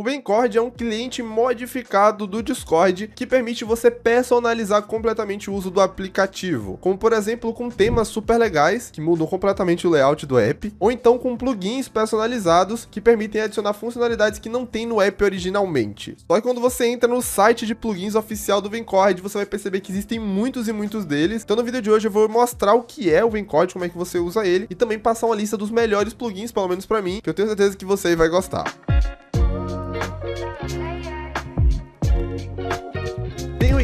O Vencord é um cliente modificado do Discord que permite você personalizar completamente o uso do aplicativo, como por exemplo com temas super legais que mudam completamente o layout do app, ou então com plugins personalizados que permitem adicionar funcionalidades que não tem no app originalmente. Só que quando você entra no site de plugins oficial do Vencord, você vai perceber que existem muitos e muitos deles. Então no vídeo de hoje eu vou mostrar o que é o Vencord, como é que você usa ele e também passar uma lista dos melhores plugins, pelo menos para mim, que eu tenho certeza que você vai gostar.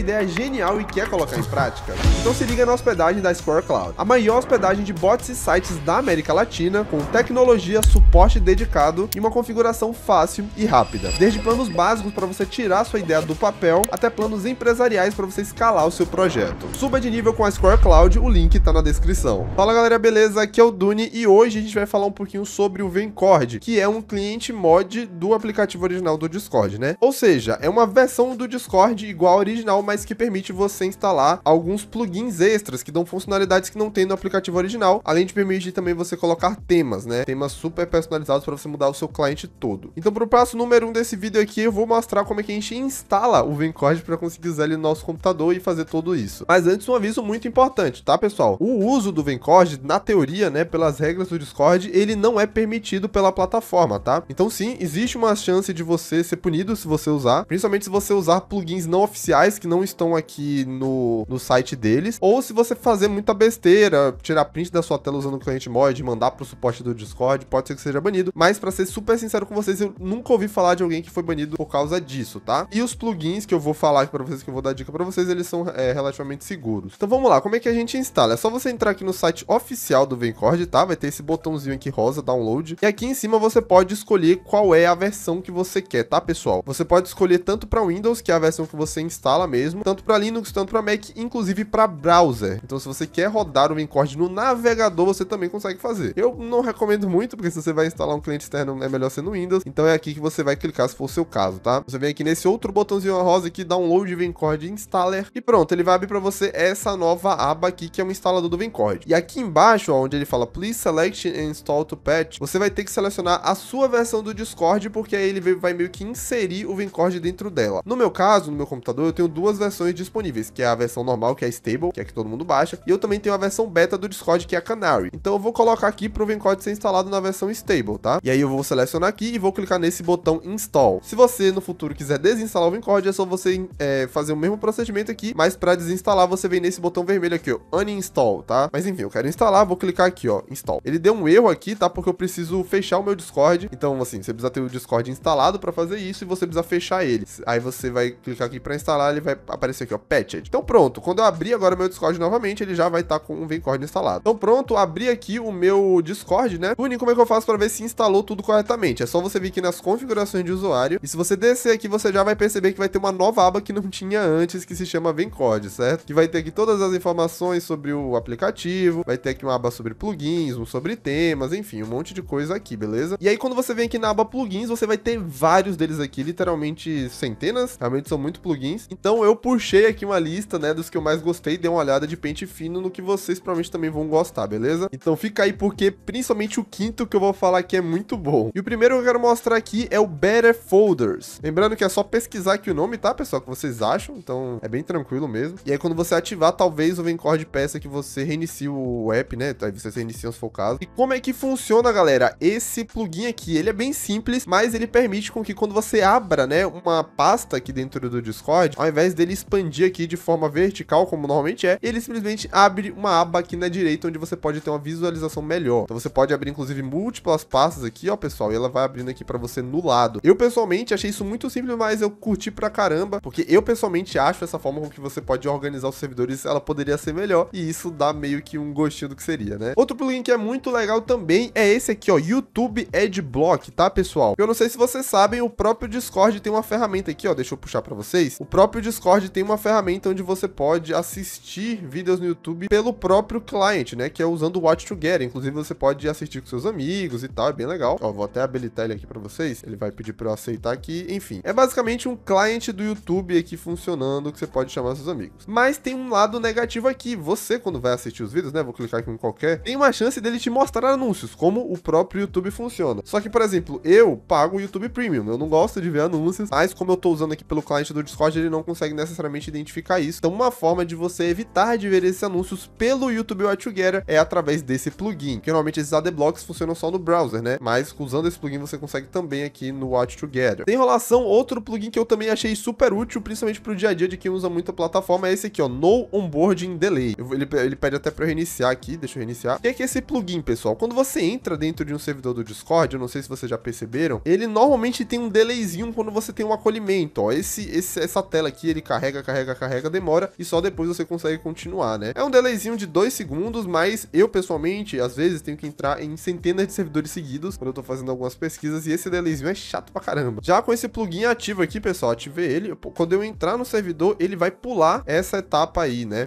ideia genial e quer colocar em prática? Então se liga na hospedagem da Square Cloud, a maior hospedagem de bots e sites da América Latina, com tecnologia, suporte dedicado e uma configuração fácil e rápida. Desde planos básicos para você tirar sua ideia do papel, até planos empresariais para você escalar o seu projeto. Suba de nível com a Square Cloud, o link está na descrição. Fala galera, beleza? Aqui é o Duni e hoje a gente vai falar um pouquinho sobre o Vencord, que é um cliente mod do aplicativo original do Discord, né? Ou seja, é uma versão do Discord igual ao original, mas mas que permite você instalar alguns plugins extras que dão funcionalidades que não tem no aplicativo original, além de permitir também você colocar temas, né? Temas super personalizados para você mudar o seu cliente todo. Então, para o passo número 1 um desse vídeo aqui, eu vou mostrar como é que a gente instala o Vencord para conseguir usar ele no nosso computador e fazer tudo isso. Mas antes, um aviso muito importante, tá, pessoal? O uso do Vencord, na teoria, né, pelas regras do Discord, ele não é permitido pela plataforma, tá? Então, sim, existe uma chance de você ser punido se você usar, principalmente se você usar plugins não oficiais que não estão aqui no, no site deles, ou se você fazer muita besteira, tirar print da sua tela usando o cliente mod, mandar pro suporte do Discord, pode ser que seja banido, mas para ser super sincero com vocês, eu nunca ouvi falar de alguém que foi banido por causa disso, tá? E os plugins que eu vou falar aqui pra vocês, que eu vou dar dica para vocês, eles são é, relativamente seguros. Então vamos lá, como é que a gente instala? É só você entrar aqui no site oficial do Vencord, tá? Vai ter esse botãozinho aqui rosa, download, e aqui em cima você pode escolher qual é a versão que você quer, tá, pessoal? Você pode escolher tanto para Windows, que é a versão que você instala mesmo, mesmo, tanto para Linux, tanto para Mac, inclusive para browser. Então se você quer rodar o Wincord no navegador, você também consegue fazer. Eu não recomendo muito, porque se você vai instalar um cliente externo, é melhor ser no Windows. Então é aqui que você vai clicar se for o seu caso, tá? Você vem aqui nesse outro botãozinho rosa aqui, Download Wincord Installer, e pronto, ele vai abrir para você essa nova aba aqui, que é o instalador do Wincord. E aqui embaixo, ó, onde ele fala Please Select and Install to Patch, você vai ter que selecionar a sua versão do Discord, porque aí ele vai meio que inserir o Wincord dentro dela. No meu caso, no meu computador, eu tenho duas versões versões disponíveis, que é a versão normal, que é a stable, que é a que todo mundo baixa, e eu também tenho a versão beta do Discord, que é a Canary. Então eu vou colocar aqui para o Vincode ser instalado na versão stable, tá? E aí eu vou selecionar aqui e vou clicar nesse botão install. Se você no futuro quiser desinstalar o Vincode, é só você é, fazer o mesmo procedimento aqui, mas para desinstalar você vem nesse botão vermelho aqui, ó, uninstall, tá? Mas enfim, eu quero instalar, vou clicar aqui, ó, install. Ele deu um erro aqui, tá? Porque eu preciso fechar o meu Discord. Então, assim, você precisa ter o Discord instalado para fazer isso e você precisa fechar ele. Aí você vai clicar aqui para instalar, ele vai aparecer aqui, ó, patched. Então pronto, quando eu abrir agora meu Discord novamente, ele já vai estar tá com o Vencord instalado. Então pronto, abri aqui o meu Discord, né? único como é que eu faço para ver se instalou tudo corretamente? É só você vir aqui nas configurações de usuário, e se você descer aqui, você já vai perceber que vai ter uma nova aba que não tinha antes, que se chama Vencord, certo? Que vai ter aqui todas as informações sobre o aplicativo, vai ter aqui uma aba sobre plugins, um sobre temas, enfim, um monte de coisa aqui, beleza? E aí quando você vem aqui na aba plugins, você vai ter vários deles aqui, literalmente centenas, realmente são muito plugins. Então eu puxei aqui uma lista, né, dos que eu mais gostei, dei uma olhada de pente fino no que vocês provavelmente também vão gostar, beleza? Então fica aí porque principalmente o quinto que eu vou falar aqui é muito bom. E o primeiro que eu quero mostrar aqui é o Better Folders. Lembrando que é só pesquisar aqui o nome, tá, pessoal, que vocês acham, então é bem tranquilo mesmo. E aí quando você ativar, talvez o Vencord peça que você reinicie o app, né, aí vocês reiniciam se for o caso. E como é que funciona, galera? Esse plugin aqui, ele é bem simples, mas ele permite com que quando você abra, né, uma pasta aqui dentro do Discord, ao invés dele ele expandir aqui de forma vertical, como normalmente é, ele simplesmente abre uma aba aqui na direita, onde você pode ter uma visualização melhor. Então você pode abrir, inclusive, múltiplas pastas aqui, ó, pessoal, e ela vai abrindo aqui para você no lado. Eu, pessoalmente, achei isso muito simples, mas eu curti pra caramba, porque eu, pessoalmente, acho essa forma com que você pode organizar os servidores, ela poderia ser melhor, e isso dá meio que um gostinho do que seria, né? Outro plugin que é muito legal também é esse aqui, ó, YouTube Adblock, tá, pessoal? Eu não sei se vocês sabem, o próprio Discord tem uma ferramenta aqui, ó, deixa eu puxar para vocês. O próprio Discord Discord tem uma ferramenta onde você pode assistir vídeos no YouTube pelo próprio cliente, né? Que é usando o Watch Together. Inclusive, você pode assistir com seus amigos e tal, é bem legal. Ó, vou até habilitar ele aqui para vocês. Ele vai pedir para eu aceitar aqui. Enfim, é basicamente um cliente do YouTube aqui funcionando que você pode chamar seus amigos. Mas tem um lado negativo aqui. Você, quando vai assistir os vídeos, né? Vou clicar aqui em qualquer. Tem uma chance dele te mostrar anúncios, como o próprio YouTube funciona. Só que, por exemplo, eu pago o YouTube Premium. Eu não gosto de ver anúncios, mas como eu tô usando aqui pelo cliente do Discord, ele não consegue necessariamente identificar isso. Então, uma forma de você evitar de ver esses anúncios pelo YouTube Watch Together é através desse plugin. Que normalmente esses adblocks funcionam só no browser, né? Mas usando esse plugin você consegue também aqui no Watch Together. Tem enrolação, outro plugin que eu também achei super útil, principalmente pro dia a dia de quem usa muita plataforma, é esse aqui, ó, No Onboarding Delay. Eu, ele, ele pede até para eu reiniciar aqui, deixa eu reiniciar. O que é, que é esse plugin, pessoal? Quando você entra dentro de um servidor do Discord, eu não sei se vocês já perceberam, ele normalmente tem um delayzinho quando você tem um acolhimento, ó. Esse, esse essa tela aqui, ele cai carrega, carrega, carrega, demora e só depois você consegue continuar, né? É um delayzinho de 2 segundos, mas eu pessoalmente, às vezes, tenho que entrar em centenas de servidores seguidos quando eu tô fazendo algumas pesquisas e esse delayzinho é chato pra caramba. Já com esse plugin ativo aqui, pessoal, ativei ele, quando eu entrar no servidor, ele vai pular essa etapa aí, né?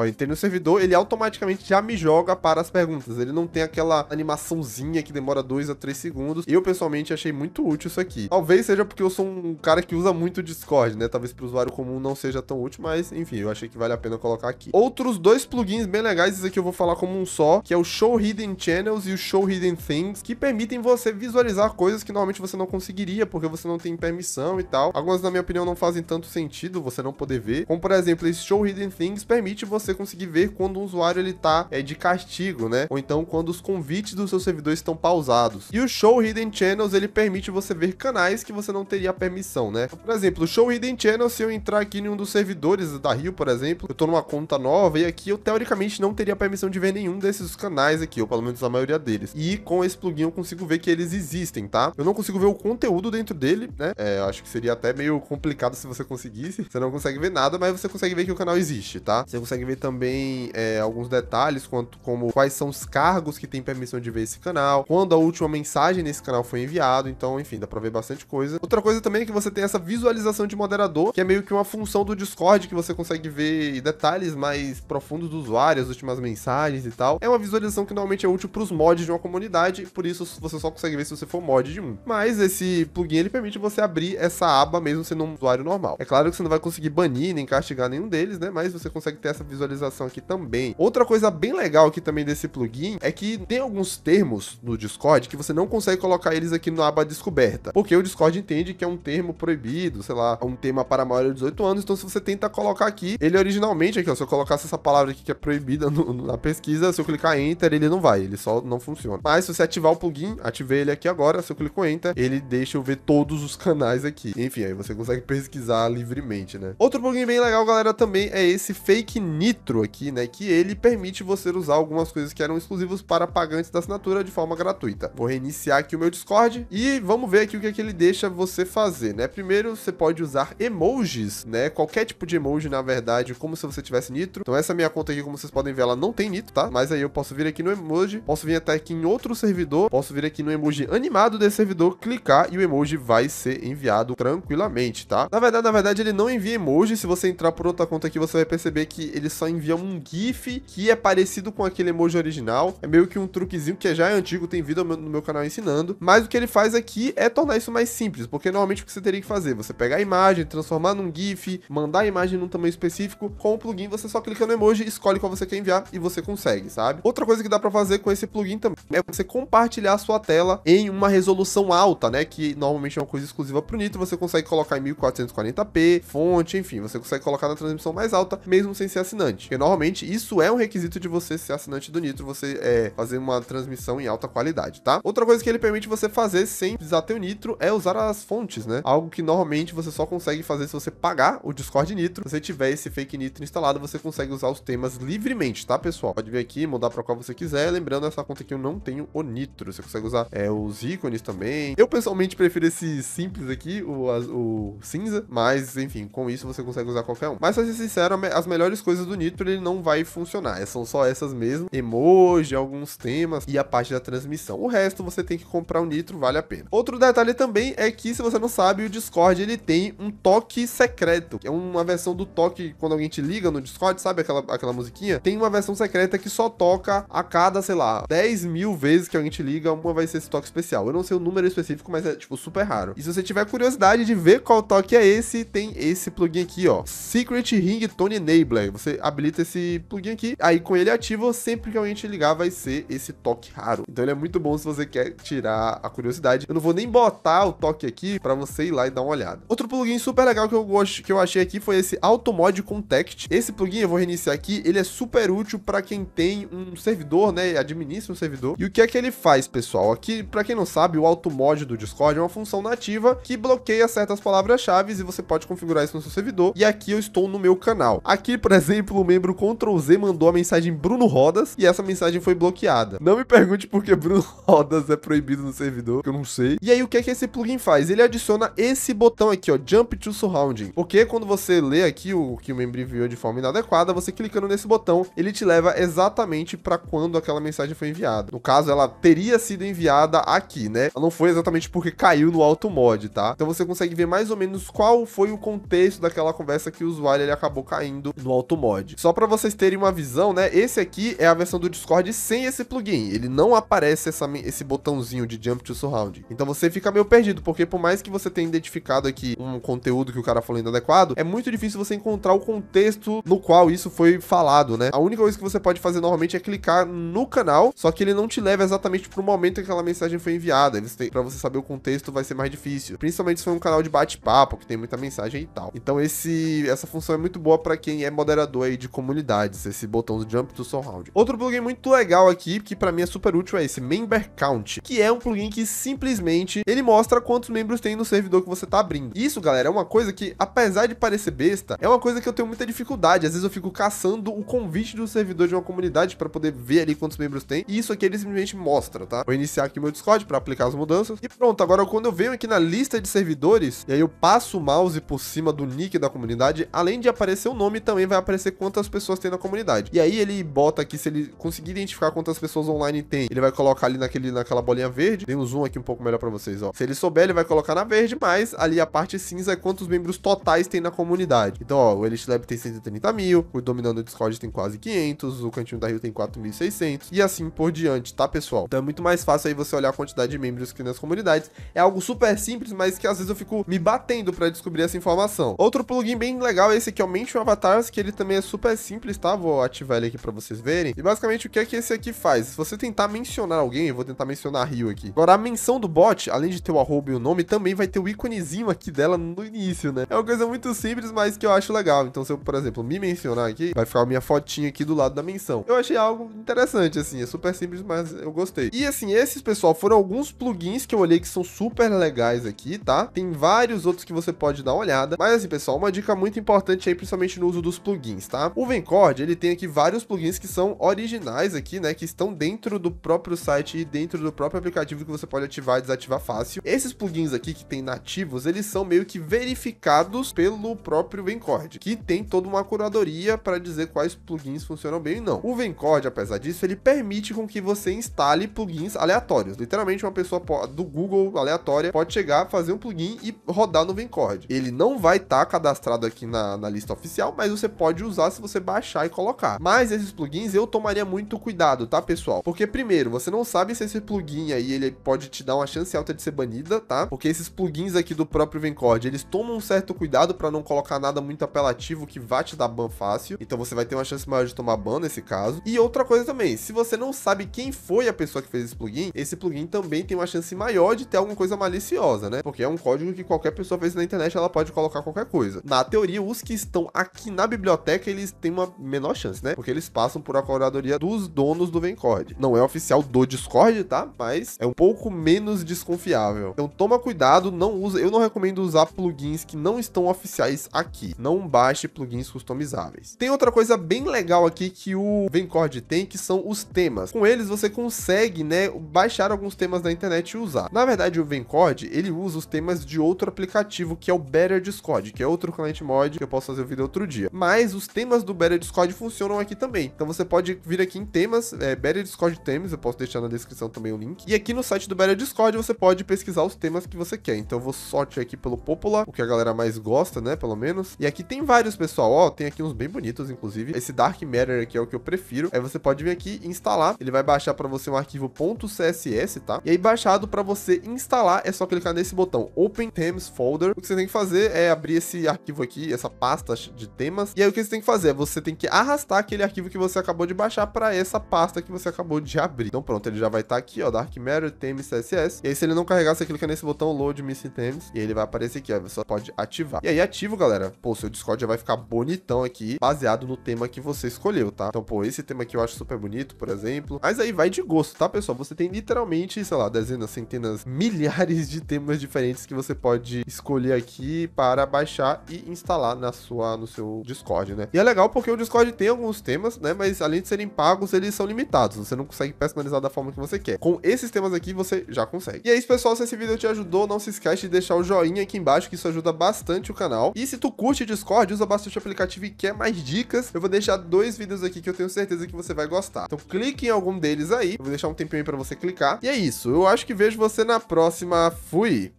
Ó, entrei no servidor, ele automaticamente já me joga para as perguntas. Ele não tem aquela animaçãozinha que demora 2 a 3 segundos. Eu, pessoalmente, achei muito útil isso aqui. Talvez seja porque eu sou um cara que usa muito Discord, né? Talvez para o usuário comum não seja tão útil, mas, enfim, eu achei que vale a pena colocar aqui. Outros dois plugins bem legais, esse aqui eu vou falar como um só, que é o Show Hidden Channels e o Show Hidden Things, que permitem você visualizar coisas que normalmente você não conseguiria, porque você não tem permissão e tal. Algumas, na minha opinião, não fazem tanto sentido você não poder ver. Como, por exemplo, esse Show Hidden Things permite você você conseguir ver quando um usuário ele tá é, de castigo, né? Ou então quando os convites dos seus servidores estão pausados. E o Show Hidden Channels, ele permite você ver canais que você não teria permissão, né? Por exemplo, o Show Hidden Channels se eu entrar aqui em um dos servidores da Rio, por exemplo, eu tô numa conta nova e aqui eu teoricamente não teria permissão de ver nenhum desses canais aqui, ou pelo menos a maioria deles. E com esse plugin eu consigo ver que eles existem, tá? Eu não consigo ver o conteúdo dentro dele, né? É, acho que seria até meio complicado se você conseguisse. Você não consegue ver nada, mas você consegue ver que o canal existe, tá? Você consegue ver também é, alguns detalhes, quanto, como quais são os cargos que têm permissão de ver esse canal, quando a última mensagem nesse canal foi enviado então, enfim, dá pra ver bastante coisa. Outra coisa também é que você tem essa visualização de moderador, que é meio que uma função do Discord que você consegue ver detalhes mais profundos do usuário, as últimas mensagens e tal. É uma visualização que normalmente é útil pros mods de uma comunidade, por isso você só consegue ver se você for mod de um. Mas esse plugin, ele permite você abrir essa aba mesmo sendo um usuário normal. É claro que você não vai conseguir banir nem castigar nenhum deles, né? Mas você consegue ter essa visualização visualização aqui também. Outra coisa bem legal aqui também desse plugin é que tem alguns termos no Discord que você não consegue colocar eles aqui na aba descoberta, porque o Discord entende que é um termo proibido, sei lá, um tema para maior de 18 anos, então se você tenta colocar aqui, ele originalmente aqui, ó, se eu colocasse essa palavra aqui que é proibida no, na pesquisa, se eu clicar enter, ele não vai, ele só não funciona. Mas se você ativar o plugin, ativei ele aqui agora, se eu clico enter, ele deixa eu ver todos os canais aqui. Enfim, aí você consegue pesquisar livremente, né? Outro plugin bem legal, galera, também é esse Fake News Nitro aqui, né, que ele permite você usar algumas coisas que eram exclusivas para pagantes da assinatura de forma gratuita. Vou reiniciar aqui o meu Discord e vamos ver aqui o que, é que ele deixa você fazer, né? Primeiro, você pode usar emojis, né? Qualquer tipo de emoji, na verdade, como se você tivesse Nitro. Então essa minha conta aqui, como vocês podem ver, ela não tem Nitro, tá? Mas aí eu posso vir aqui no emoji, posso vir até aqui em outro servidor, posso vir aqui no emoji animado desse servidor, clicar e o emoji vai ser enviado tranquilamente, tá? Na verdade, na verdade, ele não envia emoji. Se você entrar por outra conta aqui, você vai perceber que eles só envia um GIF que é parecido com aquele emoji original. É meio que um truquezinho que já é antigo, tem vídeo no meu canal ensinando. Mas o que ele faz aqui é tornar isso mais simples, porque normalmente o que você teria que fazer? Você pegar a imagem, transformar num GIF, mandar a imagem num tamanho específico. Com o plugin, você só clica no emoji, escolhe qual você quer enviar e você consegue, sabe? Outra coisa que dá para fazer com esse plugin também é você compartilhar a sua tela em uma resolução alta, né? Que normalmente é uma coisa exclusiva pro Nitro. Você consegue colocar em 1440p, fonte, enfim, você consegue colocar na transmissão mais alta, mesmo sem ser assinante assinante. Porque normalmente isso é um requisito de você ser assinante do Nitro, você é, fazer uma transmissão em alta qualidade, tá? Outra coisa que ele permite você fazer sem precisar ter o Nitro é usar as fontes, né? Algo que normalmente você só consegue fazer se você pagar o Discord Nitro. Se você tiver esse fake Nitro instalado, você consegue usar os temas livremente, tá, pessoal? Pode vir aqui, mudar para qual você quiser. Lembrando, essa conta aqui eu não tenho o Nitro. Você consegue usar é, os ícones também. Eu, pessoalmente, prefiro esse simples aqui, o, o cinza, mas, enfim, com isso você consegue usar qualquer um. Mas, pra ser sincero, as melhores coisas do Nitro ele não vai funcionar. É, são só essas mesmo, emoji, alguns temas e a parte da transmissão. O resto você tem que comprar o Nitro, vale a pena. Outro detalhe também é que, se você não sabe, o Discord ele tem um toque secreto. É uma versão do toque quando alguém te liga no Discord, sabe aquela, aquela musiquinha? Tem uma versão secreta que só toca a cada, sei lá, 10 mil vezes que alguém te liga, uma vai ser esse toque especial. Eu não sei o número específico, mas é, tipo, super raro. E se você tiver curiosidade de ver qual toque é esse, tem esse plugin aqui, ó. Secret Ringtone Enabler. Você habilita esse plugin aqui. Aí com ele ativo, sempre que alguém te ligar, vai ser esse toque raro. Então ele é muito bom se você quer tirar a curiosidade. Eu não vou nem botar o toque aqui para você ir lá e dar uma olhada. Outro plugin super legal que eu gosto, que eu achei aqui foi esse Automod Contact. Esse plugin eu vou reiniciar aqui, ele é super útil para quem tem um servidor, né, administra um servidor. E o que é que ele faz, pessoal? Aqui, para quem não sabe, o Automod do Discord é uma função nativa que bloqueia certas palavras-chave e você pode configurar isso no seu servidor. E aqui eu estou no meu canal. Aqui, por exemplo, o membro Ctrl Z mandou a mensagem Bruno Rodas e essa mensagem foi bloqueada. Não me pergunte por que Bruno Rodas é proibido no servidor, que eu não sei. E aí o que é que esse plugin faz? Ele adiciona esse botão aqui, ó, Jump to Surrounding. Porque quando você lê aqui o que o membro enviou de forma inadequada, você clicando nesse botão, ele te leva exatamente para quando aquela mensagem foi enviada. No caso, ela teria sido enviada aqui, né? Ela não foi exatamente porque caiu no auto mod, tá? Então você consegue ver mais ou menos qual foi o contexto daquela conversa que o usuário ele acabou caindo no auto mod. Discord. Só para vocês terem uma visão, né? Esse aqui é a versão do Discord sem esse plugin. Ele não aparece essa, esse botãozinho de Jump to Surround. Então você fica meio perdido, porque por mais que você tenha identificado aqui um conteúdo que o cara falou inadequado, é muito difícil você encontrar o contexto no qual isso foi falado, né? A única coisa que você pode fazer normalmente é clicar no canal, só que ele não te leva exatamente pro momento em que aquela mensagem foi enviada. Para você saber o contexto vai ser mais difícil. Principalmente se for um canal de bate-papo, que tem muita mensagem e tal. Então esse, essa função é muito boa para quem é moderador aí de comunidades, esse botão do Jump to Surround. Outro plugin muito legal aqui, que para mim é super útil, é esse Member Count, que é um plugin que simplesmente ele mostra quantos membros tem no servidor que você tá abrindo. Isso, galera, é uma coisa que, apesar de parecer besta, é uma coisa que eu tenho muita dificuldade. Às vezes eu fico caçando o convite do servidor de uma comunidade para poder ver ali quantos membros tem, e isso aqui ele simplesmente mostra, tá? Vou iniciar aqui meu Discord para aplicar as mudanças. E pronto, agora quando eu venho aqui na lista de servidores, e aí eu passo o mouse por cima do nick da comunidade, além de aparecer o nome, também vai aparecer quantas pessoas tem na comunidade. E aí ele bota aqui, se ele conseguir identificar quantas pessoas online tem, ele vai colocar ali naquele, naquela bolinha verde. Tem um zoom aqui um pouco melhor para vocês, ó. Se ele souber, ele vai colocar na verde, mas ali a parte cinza é quantos membros totais tem na comunidade. Então, ó, o Elite Lab tem 130 mil, o Dominando Discord tem quase 500, o Cantinho da Rio tem 4.600 e assim por diante, tá, pessoal? Então é muito mais fácil aí você olhar a quantidade de membros que nas comunidades. É algo super simples, mas que às vezes eu fico me batendo para descobrir essa informação. Outro plugin bem legal é esse aqui, é o Mention Avatars, que ele também é super simples, tá? Vou ativar ele aqui pra vocês verem. E basicamente o que é que esse aqui faz? Se você tentar mencionar alguém, eu vou tentar mencionar a Rio aqui. Agora, a menção do bot, além de ter o arroba e o nome, também vai ter o íconezinho aqui dela no início, né? É uma coisa muito simples, mas que eu acho legal. Então, se eu, por exemplo, me mencionar aqui, vai ficar a minha fotinha aqui do lado da menção. Eu achei algo interessante, assim. É super simples, mas eu gostei. E, assim, esses, pessoal, foram alguns plugins que eu olhei que são super legais aqui, tá? Tem vários outros que você pode dar uma olhada. Mas, assim, pessoal, uma dica muito importante aí, principalmente no uso dos plugins, tá? tá? O Vencord, ele tem aqui vários plugins que são originais aqui, né, que estão dentro do próprio site e dentro do próprio aplicativo que você pode ativar e desativar fácil. Esses plugins aqui que tem nativos, eles são meio que verificados pelo próprio Vencord, que tem toda uma curadoria para dizer quais plugins funcionam bem e não. O Vencord, apesar disso, ele permite com que você instale plugins aleatórios. Literalmente, uma pessoa do Google aleatória pode chegar, fazer um plugin e rodar no Vencord. Ele não vai estar tá cadastrado aqui na, na lista oficial, mas você pode usar se você baixar e colocar. Mas esses plugins eu tomaria muito cuidado, tá, pessoal? Porque primeiro, você não sabe se esse plugin aí ele pode te dar uma chance alta de ser banida, tá? Porque esses plugins aqui do próprio Vencord, eles tomam um certo cuidado para não colocar nada muito apelativo que vá te dar ban fácil. Então você vai ter uma chance maior de tomar ban nesse caso. E outra coisa também, se você não sabe quem foi a pessoa que fez esse plugin, esse plugin também tem uma chance maior de ter alguma coisa maliciosa, né? Porque é um código que qualquer pessoa fez na internet, ela pode colocar qualquer coisa. Na teoria, os que estão aqui na biblioteca, eles têm uma menor chance, né? Porque eles passam por a coordenadoria dos donos do Vencord. Não é oficial do Discord, tá? Mas é um pouco menos desconfiável. Então toma cuidado, não usa. Eu não recomendo usar plugins que não estão oficiais aqui. Não baixe plugins customizáveis. Tem outra coisa bem legal aqui que o Vencord tem, que são os temas. Com eles você consegue, né, baixar alguns temas da internet e usar. Na verdade, o Vencord, ele usa os temas de outro aplicativo, que é o Better Discord, que é outro cliente mod que eu posso fazer o vídeo outro dia. Mas os temas temas do Better Discord funcionam aqui também. Então você pode vir aqui em temas, é, Discord Temas, eu posso deixar na descrição também o link. E aqui no site do Better Discord você pode pesquisar os temas que você quer. Então eu vou sortear aqui pelo popular, o que a galera mais gosta, né, pelo menos. E aqui tem vários, pessoal, ó, tem aqui uns bem bonitos, inclusive. Esse Dark Matter aqui é o que eu prefiro. Aí você pode vir aqui e instalar, ele vai baixar para você um arquivo .css, tá? E aí baixado para você instalar, é só clicar nesse botão Open Themes Folder. O que você tem que fazer é abrir esse arquivo aqui, essa pasta de temas. E aí o que você tem que fazer fazer, você tem que arrastar aquele arquivo que você acabou de baixar para essa pasta que você acabou de abrir. Então pronto, ele já vai estar tá aqui, ó, Dark Matter Theme CSS. E aí se ele não carregar, você clica nesse botão Load Missing Themes e ele vai aparecer aqui, ó, você pode ativar. E aí ativo, galera. Pô, seu Discord já vai ficar bonitão aqui, baseado no tema que você escolheu, tá? Então, pô, esse tema aqui eu acho super bonito, por exemplo. Mas aí vai de gosto, tá, pessoal? Você tem literalmente, sei lá, dezenas, centenas, milhares de temas diferentes que você pode escolher aqui para baixar e instalar na sua, no seu Discord, né? E olha legal porque o Discord tem alguns temas, né? Mas além de serem pagos, eles são limitados. Você não consegue personalizar da forma que você quer. Com esses temas aqui, você já consegue. E é isso, pessoal. Se esse vídeo te ajudou, não se esquece de deixar o joinha aqui embaixo, que isso ajuda bastante o canal. E se tu curte Discord, usa bastante o aplicativo e quer mais dicas, eu vou deixar dois vídeos aqui que eu tenho certeza que você vai gostar. Então clique em algum deles aí. Eu vou deixar um tempinho aí pra você clicar. E é isso. Eu acho que vejo você na próxima. Fui!